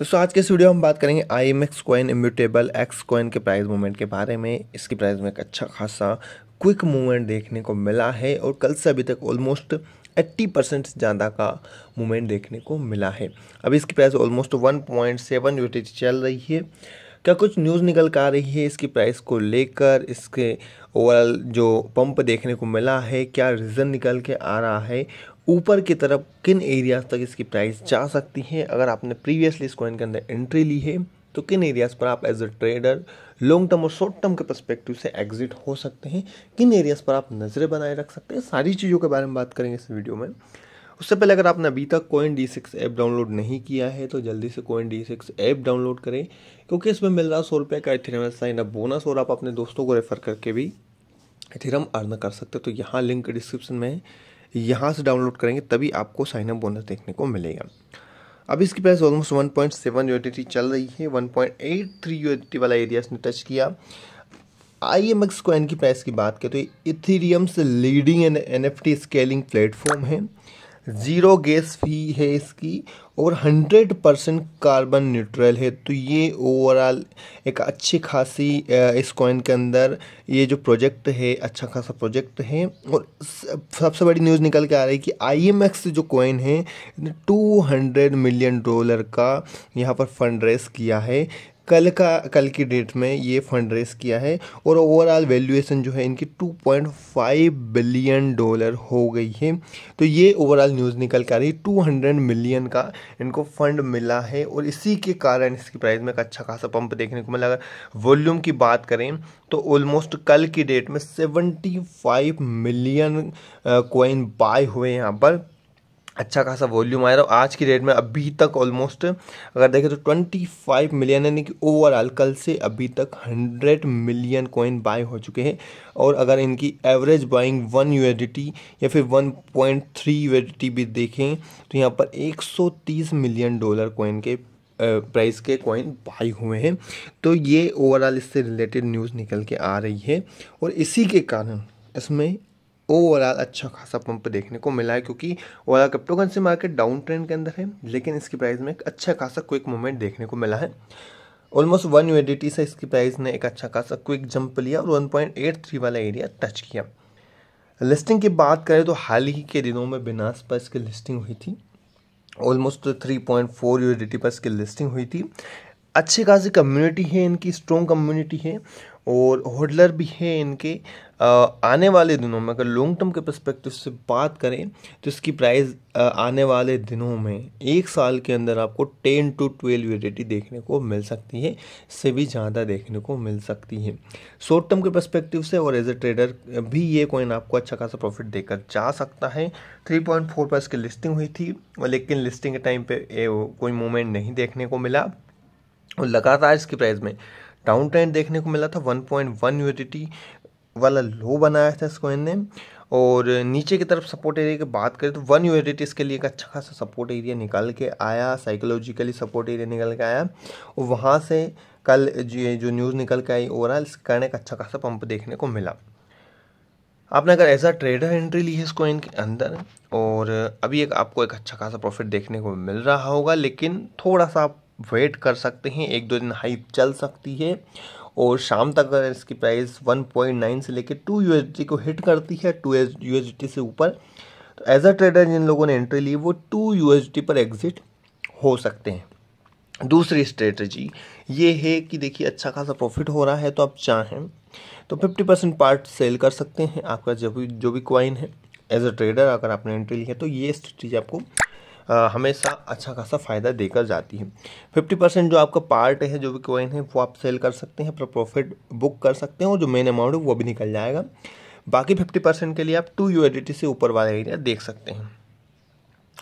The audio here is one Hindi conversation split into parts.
दोस्तों आज के इस वीडियो में हम बात करेंगे I M X coin immutable X coin के प्राइस मूवमेंट के बारे में इसकी प्राइस में एक अच्छा खासा क्विक मूवमेंट देखने को मिला है और कल से अभी तक ऑलमोस्ट 80 परसेंट ज़्यादा का मूवमेंट देखने को मिला है अभी इसकी प्राइस ऑलमोस्ट 1.7 पॉइंट चल रही है क्या कुछ न्यूज़ निकल कर आ रही है इसकी प्राइस को लेकर इसके ओवरऑल जो पंप देखने को मिला है क्या रीज़न निकल के आ रहा है ऊपर की तरफ किन एरियाज़ तक इसकी प्राइस जा सकती है अगर आपने प्रीवियसली इस कॉइन के अंदर एंट्री ली है तो किन एरियाज़ पर आप as a trader long term और शॉर्ट टर्म के परस्पेक्टिव से एग्जिट हो सकते हैं किन एरियाज़ पर आप नज़रें बनाए रख सकते हैं सारी चीज़ों के बारे में बात करेंगे इस वीडियो में उससे पहले अगर आपने अभी तक coin D six app download नहीं किया है तो जल्दी से coin D six app download करें क्योंकि इसमें मिल रहा है सौ रुपये का इथेरियम साइन अप बोनस और आप अपने दोस्तों को रेफ़र करके भी इथेरियम अर्न कर सकते हो तो यहाँ लिंक डिस्क्रिप्शन में है यहाँ से डाउनलोड करेंगे तभी आपको साइन अप बोनस देखने को मिलेगा अब इसकी price almost one point seven unity चल रही है one point eight three unity वाला एरिया इसने टच किया आई एम एक्स कॉइन की प्राइस की बात करें तो इथेरियम से leading an N F T scaling platform है ज़ीरो गैस फी है इसकी और हंड्रेड परसेंट कार्बन न्यूट्रल है तो ये ओवरऑल एक अच्छी खासी इस कॉइन के अंदर ये जो प्रोजेक्ट है अच्छा खासा प्रोजेक्ट है और सबसे बड़ी न्यूज़ निकल के आ रही है कि आईएमएक्स जो कॉइन है टू हंड्रेड मिलियन डॉलर का यहाँ पर फंड रेस किया है कल का कल की डेट में ये फंड रेस किया है और ओवरऑल वैल्यूएशन जो है इनकी 2.5 बिलियन डॉलर हो गई है तो ये ओवरऑल न्यूज़ निकल के आ रही 200 मिलियन का इनको फंड मिला है और इसी के कारण इसकी प्राइस में एक अच्छा खासा पंप देखने को मिला अगर वॉल्यूम की बात करें तो ऑलमोस्ट कल की डेट में सेवेंटी मिलियन कोइन बाय हुए यहाँ पर अच्छा खासा वॉल्यूम आया रहा आज की डेट में अभी तक ऑलमोस्ट अगर देखें तो 25 मिलियन यानी कि ओवरऑल कल से अभी तक 100 मिलियन कॉइन बाय हो चुके हैं और अगर इनकी एवरेज बाइंग वन यू या फिर 1.3 पॉइंट भी देखें तो यहाँ पर 130 मिलियन डॉलर कॉइन के प्राइस के कॉइन बाई हुए हैं तो ये ओवरऑल इससे रिलेटेड न्यूज़ निकल के आ रही है और इसी के कारण इसमें ओवरऑल अच्छा खासा पंप देखने को मिला है क्योंकि overall crypto market down trend के अंदर है लेकिन इसकी प्राइस में एक अच्छा खासा क्विक मूवमेंट देखने को मिला है ऑलमोस्ट वन यूएडिटी से इसकी प्राइस ने एक अच्छा खासा क्विक जंप लिया और वन पॉइंट एट थ्री वाला एरिया टच किया लिस्टिंग की बात करें तो हाल ही के दिनों में बिनास पर इसकी लिस्टिंग हुई थी almost three point four unity पर इसकी लिस्टिंग हुई थी अच्छी खासी कम्युनिटी है इनकी स्ट्रॉन्ग कम्युनिटी है और होडलर भी हैं इनके आने वाले दिनों में अगर लॉन्ग टर्म के परस्पेक्टिव से बात करें तो इसकी प्राइस आने वाले दिनों में एक साल के अंदर आपको टेन टू ट्वेल्व वेरिटी देखने को मिल सकती है इससे भी ज़्यादा देखने को मिल सकती है शॉर्ट टर्म के परस्पेक्टिव से और एज ए ट्रेडर भी ये कॉइन आपको अच्छा खासा प्रॉफिट देकर जा सकता है थ्री पॉइंट फोर पर इसकी लिस्टिंग हुई थी लेकिन लिस्टिंग के टाइम पर कोई मूवमेंट नहीं देखने को मिला और लगातार इसकी प्राइस में डाउन ट्रेंड देखने को मिला था 1.1 यूटिटी वाला लो बनाया था इसको ने और नीचे की तरफ सपोर्ट एरिया की बात करें तो वन यूनिट इसके लिए एक अच्छा खासा सपोर्ट एरिया निकाल के आया साइकोलॉजिकली सपोर्ट एरिया निकल के आया और वहाँ से कल ये जो न्यूज़ निकल के आई ओवरऑल इस कारण एक अच्छा खासा पंप देखने को मिला आपने अगर एज ट्रेडर एंट्री ली है इस कोइन के अंदर और अभी एक आपको एक अच्छा खासा प्रॉफिट देखने को मिल रहा होगा लेकिन थोड़ा सा आप वेट कर सकते हैं एक दो दिन हाइप चल सकती है और शाम तक अगर इसकी प्राइस 1.9 से लेकर टू यू को हिट करती है टू यू से ऊपर तो एज अ ट्रेडर जिन लोगों ने एंट्री ली वो टू यू पर एग्जिट हो सकते हैं दूसरी स्ट्रेटजी ये है कि देखिए अच्छा खासा प्रॉफिट हो रहा है तो आप चाहें तो 50 परसेंट पार्ट सेल कर सकते हैं आपका जो भी जो भी क्वाइन है एज अ ट्रेडर अगर आपने एंट्री ली है तो ये स्ट्रेटजी आपको हमेशा अच्छा खासा फ़ायदा देकर जाती है फिफ्टी परसेंट जो आपका पार्ट है जो भी कॉइन है वो आप सेल कर सकते हैं अपना प्रॉफिट बुक कर सकते हैं और जो मेन अमाउंट है वो भी निकल जाएगा बाकी फिफ्टी परसेंट के लिए आप टू यू से ऊपर वाला एरिया देख सकते हैं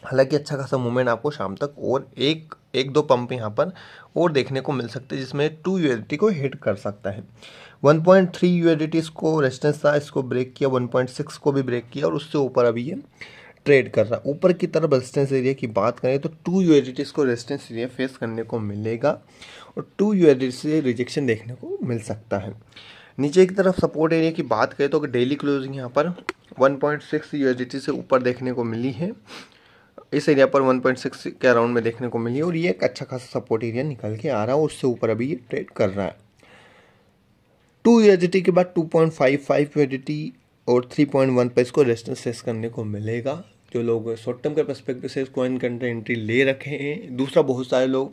हालांकि अच्छा खासा मूवमेंट आपको शाम तक और एक एक दो पंप यहाँ पर और देखने को मिल सकते हैं जिसमें टू यू को हिट कर सकता है 1.3 पॉइंट थ्री यू इसको रेजिस्टेंस था इसको ब्रेक किया 1.6 को भी ब्रेक किया और उससे ऊपर अभी ये ट्रेड कर रहा है ऊपर की तरफ रेजिस्टेंस एरिया की बात करें तो टू यूएडिटीज को रेजिस्टेंस एरिया फेस करने को मिलेगा और टू यूएडिटीज से रिजेक्शन देखने को मिल सकता है नीचे की तरफ सपोर्ट एरिया की बात करें तो डेली क्लोजिंग यहाँ पर 1.6 पॉइंट से ऊपर देखने को मिली है इस एरिया पर 1.6 के अराउंड में देखने को मिली है और ये एक अच्छा खासा सपोर्ट एरिया निकल के आ रहा है उससे ऊपर अभी ये ट्रेड कर रहा है टू यू के बाद 2.55 पॉइंट और 3.1 पर इसको रेजिस्टेंस फेस करने को मिलेगा जो लोग शॉर्ट टर्म के परस्पेक्टिव से कॉइन अंदर एंट्री ले रखे हैं दूसरा बहुत सारे लोग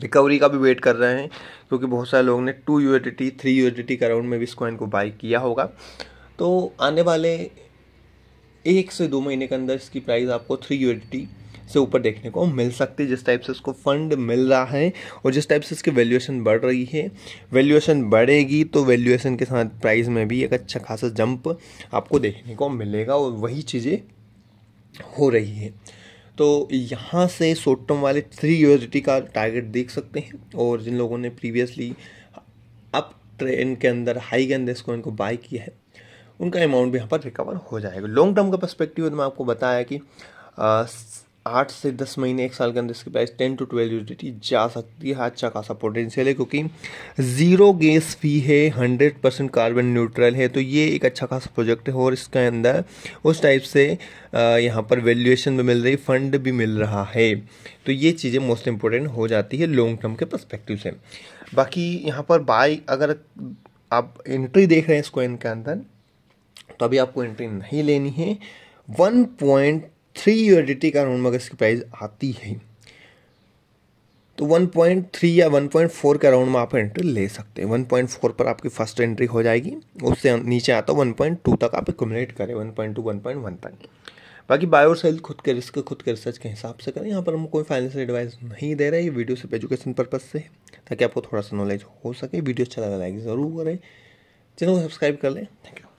रिकवरी का भी वेट कर रहे हैं क्योंकि बहुत सारे लोगों ने टू यू थ्री यू के अराउंड में भी इस कॉइन को बाई किया होगा तो आने वाले एक से दो महीने के अंदर इसकी प्राइस आपको थ्री यू से ऊपर देखने को मिल सकती है जिस टाइप से इसको फंड मिल रहा है और जिस टाइप से इसकी वैल्यूएशन बढ़ रही है वैल्यूएशन बढ़ेगी तो वैल्यूएशन के साथ प्राइस में भी एक अच्छा खासा जंप आपको देखने को मिलेगा और वही चीज़ें हो रही है तो यहाँ से शॉर्ट टर्म वाले थ्री यूनिवर्सिटी का टारगेट देख सकते हैं और जिन लोगों ने प्रीवियसली अप ट्रेंड के अंदर हाई के अंदर इसको इनको बाय किया है उनका अमाउंट भी यहाँ पर रिकवर हो जाएगा लॉन्ग टर्म का पर्स्पेक्टिव तो मैं आपको बताया कि आठ से दस महीने एक साल के अंदर इसकी price ten to twelve unity जा सकती है अच्छा खासा पोटेंशियल है क्योंकि ज़ीरो गैस फी है हंड्रेड परसेंट कार्बन न्यूट्रल है तो ये एक अच्छा खासा प्रोजेक्ट है और इसके अंदर उस टाइप से यहाँ पर वैल्यूएशन भी मिल रही फंड भी मिल रहा है तो ये चीज़ें मोस्ट इम्पोर्टेंट हो जाती है लॉन्ग टर्म के परस्पेक्टिव से बाकी यहाँ पर बाई अगर आप एंट्री देख रहे हैं इसको इनके अंदर तो अभी आपको एंट्री नहीं लेनी है वन पॉइंट थ्री यूएडिटी का राउंड मगज की प्राइस आती है तो 1.3 या 1.4 के अराउंड में आप एंट्री ले सकते हैं 1.4 पर आपकी फर्स्ट एंट्री हो जाएगी उससे नीचे आता है 1.2 तक आप एकट करें 1.2 1.1 तक बाकी बायो सेल खुद के रिस्क खुद के रिसर्च के हिसाब से करें यहाँ पर हम कोई फाइनेंशियल एडवाइस नहीं दे रहे ये वीडियो सिर्फ एजुकेशन पर्पज से है ताकि आपको थोड़ा सा नॉलेज हो सके वीडियो अच्छा लगा लाइक ज़रूर करें चैनल को सब्सक्राइब कर लें थैंक यू